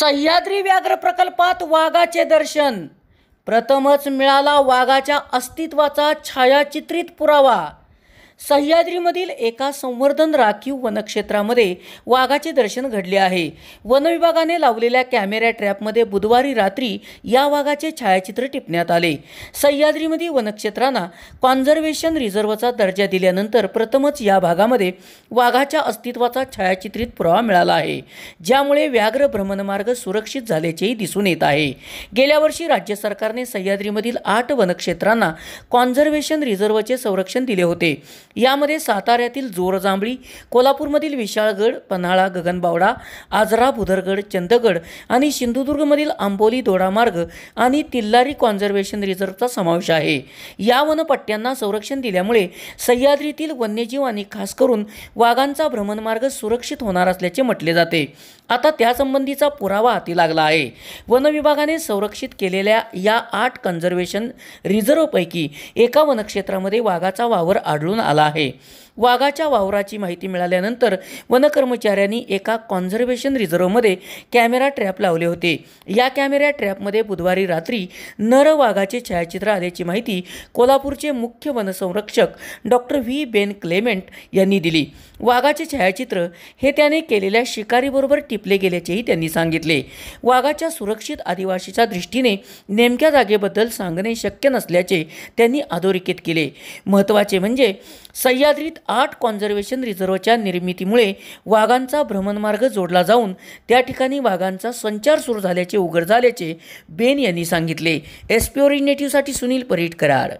सह्याद्री व्याघ्र प्रकल्पात वाघाचे दर्शन प्रथमच मिळाला वाघाच्या अस्तित्वाचा छायाचित्रित पुरावा सह्याद्रीमधील एका संवर्धन राखीव वनक्षेत्रामध्ये वाघाचे दर्शन घडले आहे वनविभागाने लावलेल्या कॅमेरा ट्रॅपमध्ये बुधवारी रात्री या वाघाचे छायाचित्र टिपण्यात आले सह्याद्रीमध्ये वनक्षेत्रांना कॉन्झर्वेशन रिझर्वचा दर्जा दिल्यानंतर प्रथमच या भागामध्ये वाघाच्या अस्तित्वाचा छायाचित्रित पुरावा मिळाला आहे ज्यामुळे व्याघ्र भ्रमणमार्ग सुरक्षित झाल्याचेही दिसून येत आहे गेल्या वर्षी राज्य सरकारने सह्याद्रीमधील आठ वनक्षेत्रांना कॉन्झर्वेशन रिझर्व्हचे संरक्षण दिले होते यामध्ये साताऱ्यातील जोरजांबळी कोल्हापूरमधील विशाळगड पन्हाळा गगनबावडा आजरा भुदरगड चंदगड आणि सिंधुदुर्गमधील आंबोली दोडामार्ग आणि तिल्लारी कॉन्झर्वेशन रिझर्वचा समावेश आहे या वनपट्ट्यांना संरक्षण दिल्यामुळे सह्याद्रीतील वन्यजीव आणि खास करून वाघांचा भ्रमणमार्ग सुरक्षित होणार असल्याचे म्हटले जाते आता त्यासंबंधीचा पुरावा हाती लागला आहे वन विभागाने संरक्षित केलेल्या या आठ कन्झर्वेशन रिझर्वपैकी एका वनक्षेत्रामध्ये वाघाचा वावर आढळून आला आहे वाघाच्या वावराची माहिती मिळाल्यानंतर वनकर्मचाऱ्यांनी एका कॉन्झर्वेशन रिझर्वमध्ये कॅमेरा ट्रॅप लावले होते या कॅमेरा ट्रॅपमध्ये बुधवारी रात्री नर वाघाचे छायाचित्र आल्याची माहिती कोल्हापूरचे मुख्य वनसंरक्षक डॉक्टर व्ही बेन क्लेमेंट यांनी दिली वाघाचे छायाचित्र हे त्याने केलेल्या शिकारीबरोबर टिपले गेल्याचेही त्यांनी सांगितले वाघाच्या सुरक्षित आदिवासीच्या दृष्टीने नेमक्या जागेबद्दल सांगणे शक्य नसल्याचे त्यांनी अधोरेखित केले महत्त्वाचे म्हणजे सह्याद्रीत आठ कॉन्झर्वेशन रिझर्व्हच्या निर्मितीमुळे वाघांचा भ्रमणमार्ग जोडला जाऊन त्या ठिकाणी वाघांचा संचार सुरू झाल्याचे उघड झाल्याचे बेन यांनी सांगितले एसपिओरिनेटिव्हसाठी सुनील करार